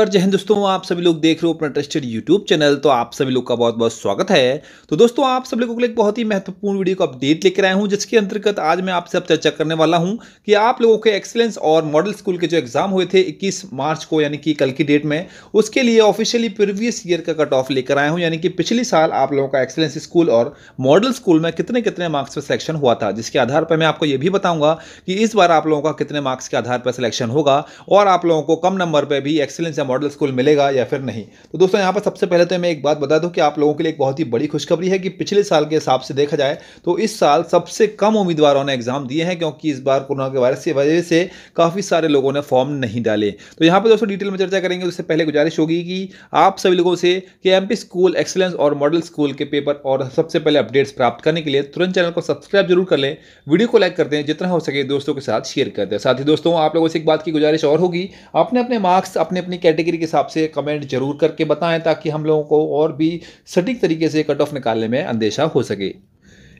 पर जय हिंद दोस्तों आप सभी लोग देख रहे हो अपना ट्रस्टेड यूट्यूब चैनल तो आप सभी लोग का बहुत बहुत स्वागत है तो दोस्तों आप सभी लोगों के लिए एक बहुत ही महत्वपूर्ण वीडियो को अपडेट लेकर आया हूं जिसके अंतर्गत आज मैं आपसे अब चर्चा करने वाला हूं कि आप लोगों के एक्सलेंस और मॉडल स्कूल के जो एग्जाम हुए थे इक्कीस मार्च को यानी कि कल की डेट में उसके लिए ऑफिशियली प्रीवियस ईयर का कट ऑफ लेकर आया हूँ यानी कि पिछले साल आप लोगों का एक्सलेंस स्कूल और मॉडल स्कूल में कितने कितने मार्क्स पर सिलेक्शन हुआ था जिसके आधार पर मैं आपको ये भी बताऊंगा कि इस बार आप लोगों का कितने मार्क्स के आधार पर सिलेक्शन होगा और आप लोगों को कम नंबर पर भी एक्सलेंस या मॉडल स्कूल मिलेगा या फिर नहीं तो दोस्तों यहाँ पर सबसे पहले तो मैं एक बात बता दूँ कि आप लोगों के लिए एक बहुत ही बड़ी खुशखबरी है कि पिछले साल के हिसाब से देखा जाए तो इस साल सबसे कम उम्मीदवारों ने एग्जाम दिए हैं क्योंकि इस बार कोरोना के वायरस की वजह से काफ़ी सारे लोगों ने फॉर्म नहीं डाले तो यहाँ पर दोस्तों डिटेल में चर्चा करेंगे उससे पहले गुजारिश होगी कि आप सभी लोगों से कि एम स्कूल एक्सलेंस और मॉडल स्कूल के पेपर और सबसे पहले अपडेट्स प्राप्त करने के लिए तुरंत चैनल को सब्सक्राइब जरूर कर लें वीडियो को लाइक कर दें जितना हो सके दोस्तों के साथ शेयर कर दें साथ ही दोस्तों आप लोगों से एक बात की गुजारिश और होगी अपने अपने मार्क्स अपने अपनी कैटेगरी के हिसाब से कमेंट जरूर करके बताएं ताकि हम लोगों को और भी सटीक तरीके से कट ऑफ निकालने में अंदेशा हो सके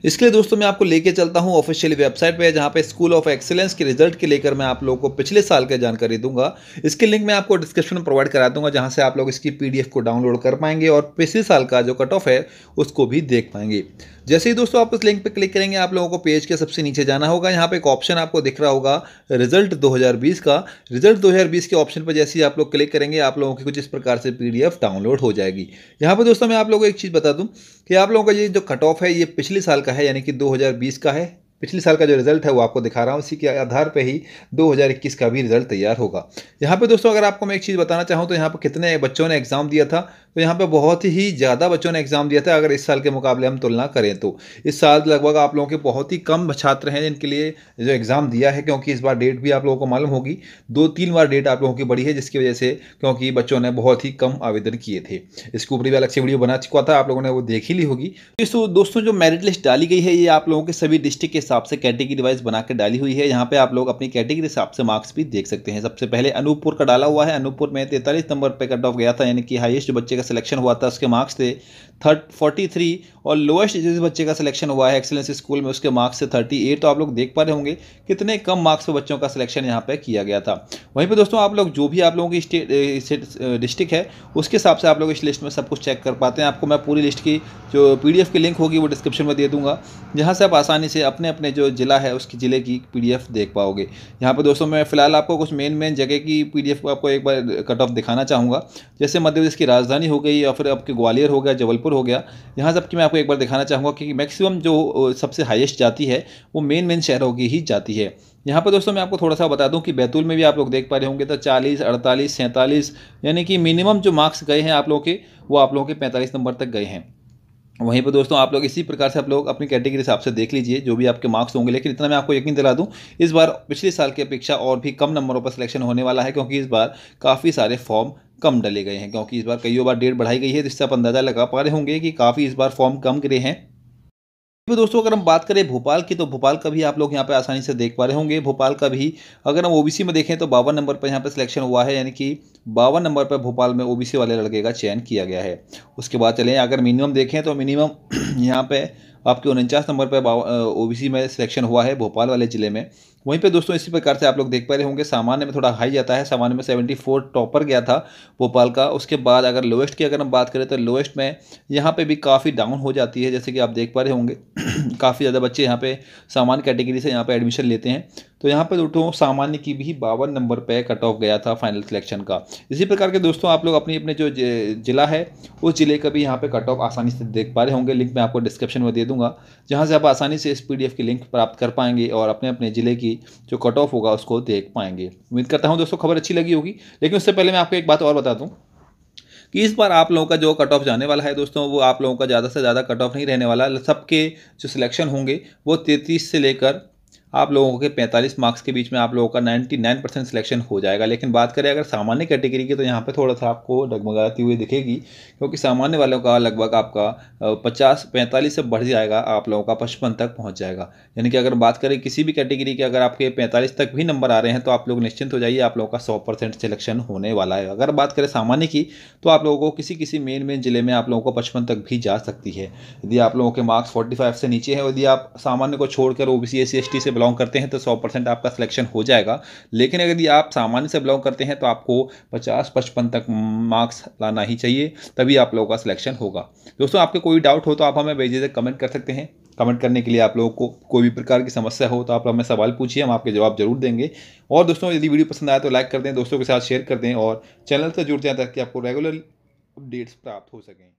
इसके लिए दोस्तों मैं आपको लेके चलता हूं ऑफिशियल वेबसाइट पे जहां पे स्कूल ऑफ एक्सेलेंस के रिजल्ट के लेकर मैं आप लोगों को पिछले साल का जानकारी दूंगा इसके लिंक मैं आपको डिस्क्रिप्शन में प्रोवाइड करा दूंगा जहां से आप लोग इसकी पीडीएफ को डाउनलोड कर पाएंगे और पिछले साल का जो कट ऑफ है उसको भी देख पाएंगे जैसे ही दोस्तों आप इस लिंक पर क्लिक करेंगे आप लोगों को पेज के सबसे नीचे जाना होगा यहाँ पे एक ऑप्शन आपको दिख रहा होगा रिजल्ट 2020 का रिजल्ट 2020 के ऑप्शन पर जैसे ही आप लोग क्लिक करेंगे आप लोगों की कुछ इस प्रकार से पीडीएफ डाउनलोड हो जाएगी यहाँ पर दोस्तों मैं आप लोगों को एक चीज़ बता दूँ कि आप लोगों का ये जो कट ऑफ है ये पिछले साल का है यानी कि 2020 का है पिछले साल का जो रिजल्ट है वो आपको दिखा रहा हूँ इसी के आधार पे ही 2021 का भी रिजल्ट तैयार होगा यहाँ पे दोस्तों अगर आपको मैं एक चीज़ बताना चाहूँ तो यहाँ पर कितने बच्चों ने एग्ज़ाम दिया था तो यहाँ पे बहुत ही ज़्यादा बच्चों ने एग्ज़ाम दिया था अगर इस साल के मुकाबले हम तुलना करें तो इस साल लगभग आप लोगों के बहुत ही कम छात्र हैं जिनके लिए जो एग्ज़ाम दिया है क्योंकि इस बार डेट भी आप लोगों को मालूम होगी दो तीन बार डेट आप लोगों की बड़ी है जिसकी वजह से क्योंकि बच्चों ने बहुत ही कम आवेदन किए थे इसके ऊपर भी अलग से वीडियो बना चुका था आप लोगों ने वो ही ली होगी तो दोस्तों जो मेरिट लिस्ट डाली गई है ये आप लोगों के सभी डिस्ट्रिक्ट के हिसाब से कैटेगरी वाइज बनाकर डाली हुई है यहाँ पे आप लोग अपनी कैटेगरी हिसाब से मार्क्स भी देख सकते हैं सबसे पहले अनूपपुर का डाला हुआ है अनूपपुर में तैंतालीस नंबर पे कट ऑफ गया था यानी कि हाईएस्ट बच्चे का सिलेक्शन हुआ था उसके मार्क्स थे थर्ट फोर्टी थ्री और लोएस्ट जिस बच्चे का सिलेक्शन हुआ है एक्सेलेंस स्कूल में उसके मार्क्स थे थर्टी एट तो आप लोग देख पा रहे होंगे कितने कम मार्क्स पर बच्चों का सिलेक्शन यहाँ पर किया गया था वहीं पर दोस्तों आप लोग जो भी आप लोगों की स्टेट डिस्ट्रिक्ट है उसके हिसाब से आप लोग इस लिस्ट में सब कुछ चेक कर पाते हैं आपको मैं पूरी लिस्ट की जो पी की लिंक होगी वो डिस्क्रिप्शन में दे दूँगा जहाँ से आप आसानी से अपने अपने जो ज़िला है उसकी ज़िले की पीडीएफ देख पाओगे यहाँ पर दोस्तों मैं फ़िलहाल आपको कुछ मेन मेन जगह की पीडीएफ को आपको एक बार कट ऑफ दिखाना चाहूँगा जैसे मध्य प्रदेश की राजधानी हो गई या फिर आपके ग्वालियर हो गया जबलपुर हो गया यहाँ सब की मैं आपको एक बार दिखाना चाहूँगा कि मैक्सिमम जो सबसे हाइस्ट जाती है वो मेन मेन शहरों की ही जाती है यहाँ पर दोस्तों मैं आपको थोड़ा सा बता दूं कि बैतूल में भी आप लोग देख पा रहे होंगे तो 40, 48, सैंतालीस यानी कि मिनिमम जो मार्क्स गए हैं आप लोगों के वो आप लोगों के 45 नंबर तक गए हैं वहीं पर दोस्तों आप लोग इसी प्रकार से आप लोग अपनी कैटेगरी हिसाब से देख लीजिए जो भी आपके मार्क्स होंगे लेकिन इतना मैं आपको यकीन दिला दूं इस बार पिछले साल की अपेक्षा और भी कम नंबरों पर सिलेक्शन होने वाला है क्योंकि इस बार काफ़ी सारे फॉर्म कम डले गए हैं क्योंकि इस बार कई बार डेट बढ़ाई गई है जिससे आप अंदाज़ा लगा पा रहे होंगे कि काफ़ी इस बार फॉर्म कम गिरे हैं तो दोस्तों अगर हम बात करें भोपाल की तो भोपाल का भी आप लोग यहाँ पे आसानी से देख पा रहे होंगे भोपाल का भी अगर हम ओबीसी में देखें तो बावन नंबर पर यहाँ पे सिलेक्शन हुआ है यानी कि बावन नंबर पर भोपाल में ओबीसी वाले लड़के का चयन किया गया है उसके बाद चलें अगर मिनिमम देखें तो मिनिमम यहाँ पे आपके उनचास नंबर पर ओबीसी में सिलेक्शन हुआ है भोपाल वाले ज़िले में वहीं पे दोस्तों इसी प्रकार से आप लोग देख पा रहे होंगे सामान्य में थोड़ा हाई जाता है सामान्य में 74 टॉपर गया था भोपाल का उसके बाद अगर लोएस्ट की अगर हम बात करें तो लोएस्ट में यहाँ पे भी काफ़ी डाउन हो जाती है जैसे कि आप देख पा रहे होंगे काफ़ी ज़्यादा बच्चे यहाँ पे सामान्य कैटेगरी से यहाँ पे एडमिशन लेते हैं तो यहाँ पर दोस्तों सामान्य की भी बावन नंबर पर कट ऑफ गया था फाइनल सिलेक्शन का इसी प्रकार के दोस्तों आप लोग अपनी अपने जो जिला है उस जिले का भी यहाँ पे कट ऑफ आसानी से देख पा रहे होंगे लिंक मैं आपको डिस्क्रिप्शन में दे दूंगा जहाँ से आप आसानी से इस पी की लिंक प्राप्त कर पाएंगे और अपने अपने ज़िले की जो कट ऑफ होगा उसको देख पाएंगे उम्मीद करता हूँ दोस्तों खबर अच्छी लगी होगी लेकिन उससे पहले मैं आपको एक बात और बता दूँ कि इस बार आप लोगों का जो कट ऑफ जाने वाला है दोस्तों वो आप लोगों का ज़्यादा से ज़्यादा कट ऑफ नहीं रहने वाला सबके जो सिलेक्शन होंगे वो 33 से लेकर आप लोगों के 45 मार्क्स के बीच में आप लोगों का 99 परसेंट सिलेक्शन हो जाएगा लेकिन बात करें अगर सामान्य कैटेगरी की तो यहाँ पे थोड़ा सा आपको डगमगाती हुई दिखेगी क्योंकि सामान्य वालों का लगभग आपका 50 45 से बढ़ जाएगा आप लोगों का पचपन तक पहुँच जाएगा यानी कि अगर बात करें किसी भी कैटेगरी के अगर आपके पैंतालीस तक भी नंबर आ रहे हैं तो आप लोग निश्चिंत हो जाइए आप लोगों का सौ सिलेक्शन होने वाला है अगर बात करें सामान्य की तो आप लोगों को किसी किसी मेन मेन जिले में आप लोगों को पचपन तक भी जा सकती है यदि आप लोगों के मार्क्स फोर्टी से नीचे है यदि आप सामान्य को छोड़कर ओ बी e से ब्लॉक बिलोंग करते हैं तो सौ परसेंट आपका सिलेक्शन हो जाएगा लेकिन अगर यदि आप सामान्य से बिलोंग करते हैं तो आपको पचास पचपन तक मार्क्स लाना ही चाहिए तभी आप लोगों का सिलेक्शन होगा दोस्तों आपके कोई डाउट हो तो आप हमें से कमेंट कर सकते हैं कमेंट करने के लिए आप लोगों को कोई भी प्रकार की समस्या हो तो आप हमें सवाल पूछिए हम आपके जवाब जरूर देंगे और दोस्तों यदि वीडियो पसंद आए तो लाइक कर दें दोस्तों के साथ शेयर कर दें और चैनल से जुड़ जाए ताकि आपको रेगुलर अपडेट्स प्राप्त हो सकें